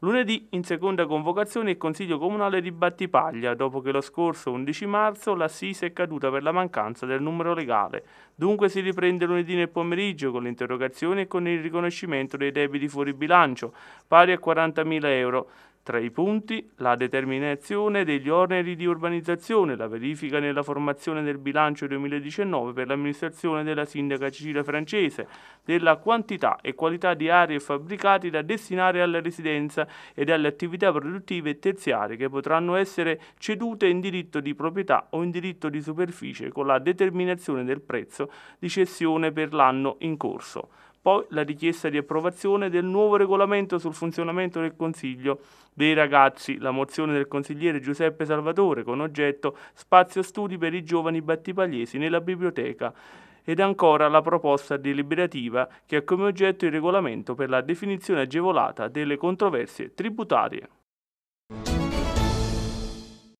Lunedì, in seconda convocazione, il Consiglio Comunale di Battipaglia, dopo che lo scorso 11 marzo l'assise è caduta per la mancanza del numero legale. Dunque si riprende lunedì nel pomeriggio con l'interrogazione e con il riconoscimento dei debiti fuori bilancio, pari a 40.000 euro. Tra i punti, la determinazione degli oneri di urbanizzazione, la verifica nella formazione del bilancio 2019 per l'amministrazione della sindaca Cecilia Francese, della quantità e qualità di aree e fabbricati da destinare alla residenza e alle attività produttive e terziarie che potranno essere cedute in diritto di proprietà o in diritto di superficie con la determinazione del prezzo di cessione per l'anno in corso poi la richiesta di approvazione del nuovo regolamento sul funzionamento del Consiglio dei ragazzi, la mozione del consigliere Giuseppe Salvatore con oggetto Spazio studi per i giovani battipagliesi nella biblioteca ed ancora la proposta deliberativa che ha come oggetto il regolamento per la definizione agevolata delle controversie tributarie.